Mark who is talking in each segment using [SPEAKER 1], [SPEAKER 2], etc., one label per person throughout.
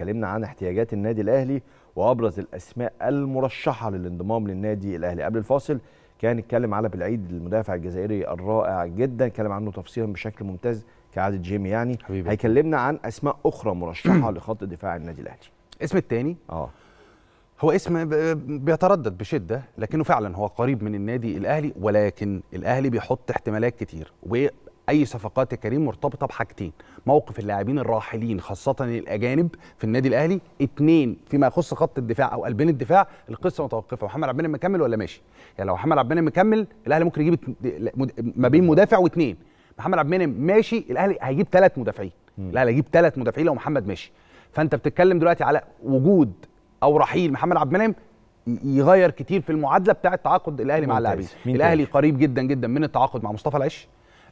[SPEAKER 1] اتكلمنا عن احتياجات النادي الاهلي وابرز الاسماء المرشحه للانضمام للنادي الاهلي قبل الفاصل كان اتكلم على بالعيد المدافع الجزائري الرائع جدا اتكلم عنه تفصيلا بشكل ممتاز كعادة جيمي يعني حبيبي. هيكلمنا عن اسماء اخرى مرشحه لخط دفاع النادي الاهلي اسم الثاني اه هو اسم بيتردد بشده لكنه فعلا هو قريب من النادي الاهلي ولكن الاهلي بيحط احتمالات كتير اي صفقات يا كريم مرتبطه بحاجتين موقف اللاعبين الراحلين خاصه الاجانب في النادي الاهلي اثنين فيما يخص خط الدفاع او قلبين الدفاع القصه متوقفه محمد عبد المنعم مكمل ولا ماشي يعني لو محمد عبد المنعم مكمل الاهلي ممكن يجيب ما بين مدافع واثنين محمد عبد المنعم ماشي الاهلي هيجيب ثلاث مدافعين الاهلي هيجيب ثلاث مدافعين لو محمد ماشي فانت بتتكلم دلوقتي على وجود او رحيل محمد عبد المنعم يغير كتير في المعادله بتاعه تعاقد الاهلي مع اللاعبين الاهلي قريب جدا جدا من التعاقد مع مصطفى العش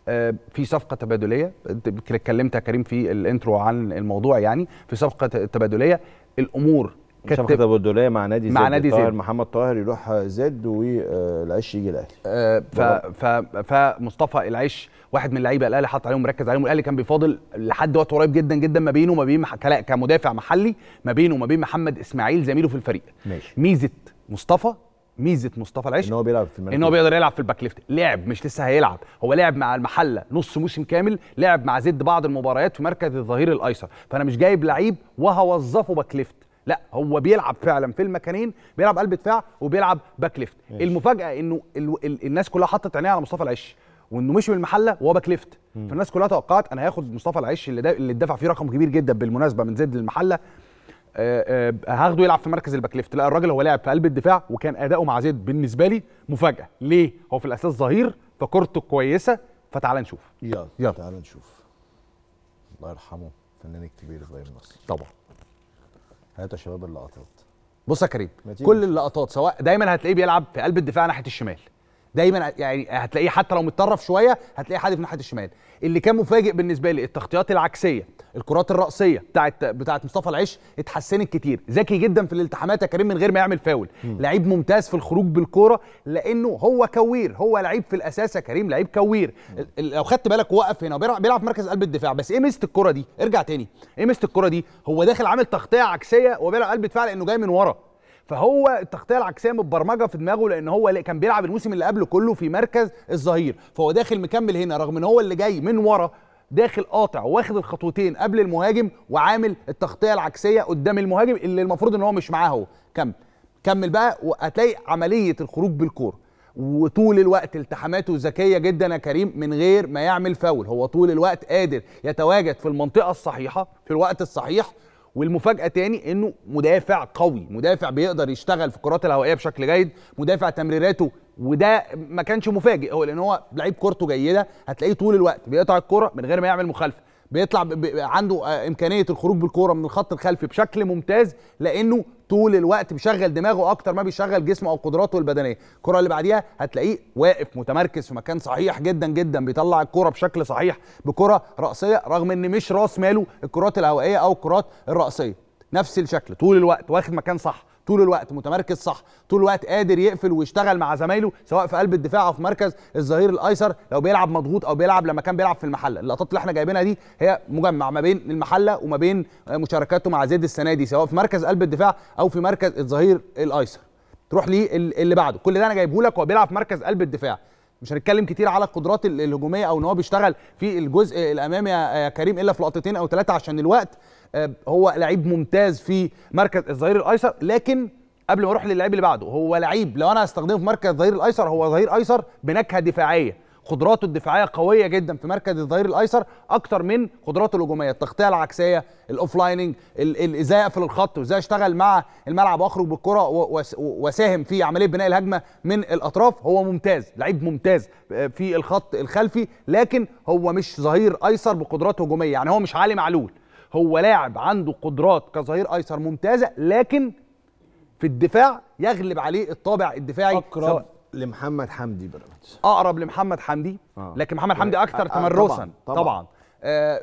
[SPEAKER 1] آه، في صفقه تبادليه اتكلمت يا كريم في الانترو عن الموضوع يعني في صفقه تبادليه الامور كانت صفقه تبادليه مع نادي زد مع نادي زد محمد طاهر يروح زد والعيش يجي الاهلي آه فمصطفى العيش واحد من اللعيبه الاهلي حط عليهم مركز عليهم الاهلي كان بيفاضل لحد وقت قريب جدا جدا ما بينه وما بين كمدافع محلي ما بينه وما بين محمد اسماعيل زميله في الفريق ماشي ميزه مصطفى ميزه مصطفى العش ان هو بيلعب في المركز. ان هو بيقدر يلعب في الباك ليفت لعب مش لسه هيلعب هو لعب مع المحله نص موسم كامل لعب مع زد بعض المباريات في مركز الظهير الايسر فانا مش جايب لعيب وهوظفه باك ليفت لا هو بيلعب فعلا في المكانين بيلعب قلب دفاع وبيلعب باك ليفت المفاجاه انه ال... ال... الناس كلها حطت عينيها على مصطفى العش وانه مشي من المحله وهو باك ليفت فالناس كلها توقعت انا هاخد مصطفى العش اللي, دا... اللي اتدفع فيه رقم كبير جدا بالمناسبه من زد للمحله آه، آه، هاخده يلعب في مركز الباك ليفت لا الراجل هو لعب في قلب الدفاع وكان اداؤه مع زيد بالنسبه لي مفاجاه ليه هو في الاساس ظهير فكرته كويسه فتعال نشوف يلا يلا تعال نشوف الله يرحمه الفنان الكبير ابراهيم مصر طبعا هاتوا يا شباب اللقطات بص يا كريم كل اللقطات سواء دايما هتلاقيه بيلعب في قلب الدفاع ناحيه الشمال دايما يعني هتلاقيه حتى لو متطرف شويه هتلاقيه حادف ناحيه الشمال اللي كان مفاجئ بالنسبه لي التغطيات العكسيه الكرات الراسيه بتاعت بتاعت مصطفى العش اتحسنت كتير ذكي جدا في الالتحامات يا كريم من غير ما يعمل فاول لعيب ممتاز في الخروج بالكوره لانه هو كوير هو لعيب في الاساس يا كريم لعيب كوير لو خدت بالك وقف هنا بيلعب في مركز قلب الدفاع بس ايه ميزه الكره دي ارجع تاني ايه ميزه الكره دي هو داخل عامل تغطيه عكسيه وبيلعب قلب دفاع لانه جاي من ورا فهو التغطيه العكسيه متبرمجه في دماغه لان هو كان بيلعب الموسم اللي قبله كله في مركز الظهير فهو داخل مكمل هنا رغم ان هو اللي جاي من ورا داخل قاطع واخد الخطوتين قبل المهاجم وعامل التغطيه العكسيه قدام المهاجم اللي المفروض ان هو مش معاه هو كمل كمل بقى وهتلاقي عمليه الخروج بالكوره وطول الوقت التحاماته ذكيه جدا يا كريم من غير ما يعمل فاول هو طول الوقت قادر يتواجد في المنطقه الصحيحه في الوقت الصحيح والمفاجاه تاني انه مدافع قوي مدافع بيقدر يشتغل في الكرات الهوائيه بشكل جيد مدافع تمريراته وده ما كانش مفاجئ هو لان هو لعيب كورته جيده هتلاقيه طول الوقت بيقطع الكره من غير ما يعمل مخالفه بيطلع عنده آه، امكانيه الخروج بالكوره من الخط الخلفي بشكل ممتاز لانه طول الوقت بيشغل دماغه اكتر ما بيشغل جسمه او قدراته البدنيه الكره اللي بعديها هتلاقيه واقف متمركز في مكان صحيح جدا جدا بيطلع الكره بشكل صحيح بكره راسيه رغم ان مش راس ماله الكرات الهوائيه او الكرات الراسيه نفس الشكل طول الوقت واخد مكان صح طول الوقت متمركز صح طول الوقت قادر يقفل ويشتغل مع زمايله سواء في قلب الدفاع او في مركز الظهير الايسر لو بيلعب مضغوط او بيلعب لما كان بيلعب في المحله اللقطات اللي احنا جايبينها دي هي مجمع ما بين المحله وما بين مشاركاته مع زيد السنه دي سواء في مركز قلب الدفاع او في مركز الظهير الايسر تروح لي اللي بعده كل ده انا جايبه لك وهو بيلعب في مركز قلب الدفاع مش هنتكلم كتير على القدرات الهجوميه او ان هو بيشتغل في الجزء الامامي يا كريم الا في لقطتين او ثلاثه عشان الوقت آه، هو لعيب ممتاز في مركز الظهير الايسر لكن قبل ما اروح للعيب اللي بعده هو لعيب لو انا هستخدمه في مركز الظهير الايسر هو ظهير ايسر بنكهه دفاعيه قدراته الدفاعيه قويه جدا في مركز الظهير الايسر اكتر من قدراته الهجوميه التغطيه العكسيه الاوف لايننج ازاي اقفل الخط وازاي اشتغل مع الملعب واخرج بالكره واساهم في عمليه بناء الهجمه من الاطراف هو ممتاز لعيب ممتاز آه، في الخط الخلفي لكن هو مش ظهير ايسر بقدرات هجوميه يعني هو مش علي معلول هو لاعب عنده قدرات كظهير ايسر ممتازه لكن في الدفاع يغلب عليه الطابع الدفاعي اكرم سواء لمحمد حمدي بيراميدز اقرب لمحمد حمدي آه. لكن محمد حمدي اكثر آه، تمرسا طبعا, طبعا. طبعا. آه،, آه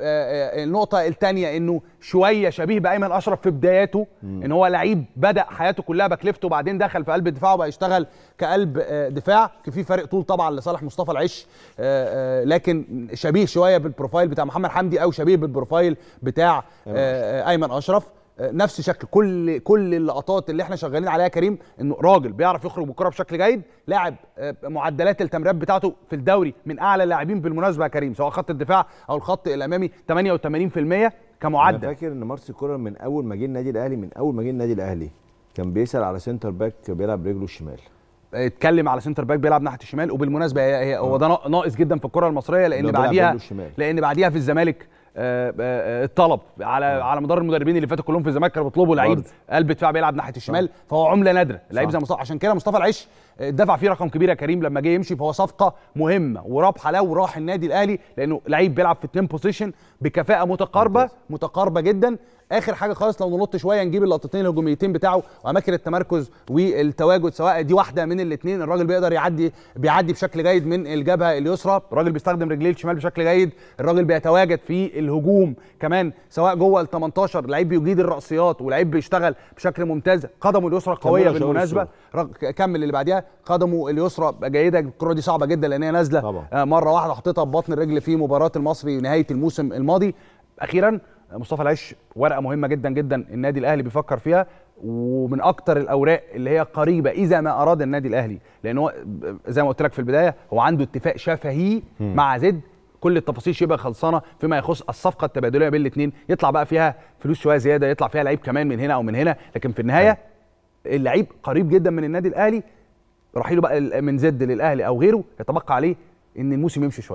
[SPEAKER 1] آه النقطة الثانية انه شوية شبيه بايمن اشرف في بداياته مم. ان هو لعيب بدأ حياته كلها باك ليفت وبعدين دخل في قلب الدفاع وبقى يشتغل كقلب آه، دفاع في فرق طول طبعا لصالح مصطفى العش آه لكن شبيه شوية بالبروفايل بتاع محمد حمدي او شبيه بالبروفايل بتاع ايمن اشرف نفس شكل كل كل اللقطات اللي احنا شغالين عليها كريم انه راجل بيعرف يخرج بالكره بشكل جيد لاعب آه، معدلات التمريرات بتاعته في الدوري من اعلى اللاعبين بالمناسبه يا كريم سواء خط الدفاع او الخط الامامي 88% كمعدل انا فاكر ان مارسي كولر من اول ما جه النادي الاهلي من اول ما جه النادي الاهلي كان بيسال على سنتر باك بيلعب برجله الشمال اتكلم على سنتر باك بيلعب ناحيه الشمال وبالمناسبه هي هو آه. ده ناقص جدا في الكره المصريه لان بعديها لان بعديها في الزمالك الطلب على نعم. على مدار المدربين اللي فاتوا كلهم في الزمالك كانوا بيطلبوا لعيب قلب دفاع بيلعب ناحيه الشمال فهو عمله نادره لعيب زي مصطفى عشان كده مصطفى العش دفع فيه رقم كبير يا كريم لما جه يمشي فهو صفقه مهمه ورابحه له وراح النادي الاهلي لانه لعيب بيلعب في اتنين بوزيشن بكفاءه متقاربه متقاربه جدا اخر حاجه خالص لو ننط شويه نجيب اللقطتين الهجوميتين بتاعه واماكن التمركز والتواجد سواء دي واحده من الاثنين الراجل بيقدر يعدي بيعدي بشكل جيد من الجبهه اليسرى الراجل بيستخدم رجليه الشمال بشكل جيد الراجل بيتواجد في الهجوم كمان سواء جوه ال 18 لعيب بيجيد الراسيات ولعيب بيشتغل بشكل ممتاز قدمه اليسرى قويه بالمناسبه كمل اللي بعديها قدمه اليسرى جيده الكره دي صعبه جدا لان هي نازله آه، مره واحده حطيتها ببطن الرجل في مباراه المصري نهايه الموسم الماضي اخيرا مصطفى العش ورقه مهمه جدا جدا النادي الاهلي بيفكر فيها ومن اكتر الاوراق اللي هي قريبه اذا ما اراد النادي الاهلي لان هو زي ما قلت لك في البدايه هو عنده اتفاق شفهي مع زد كل التفاصيل شبه خلصانه فيما يخص الصفقه التبادليه بين الاثنين يطلع بقى فيها فلوس شويه زياده يطلع فيها لعيب كمان من هنا او من هنا لكن في النهايه اللعيب قريب جدا من النادي الاهلي رحيله بقى من زد للاهلي او غيره يتبقى عليه ان الموسم يمشي شويه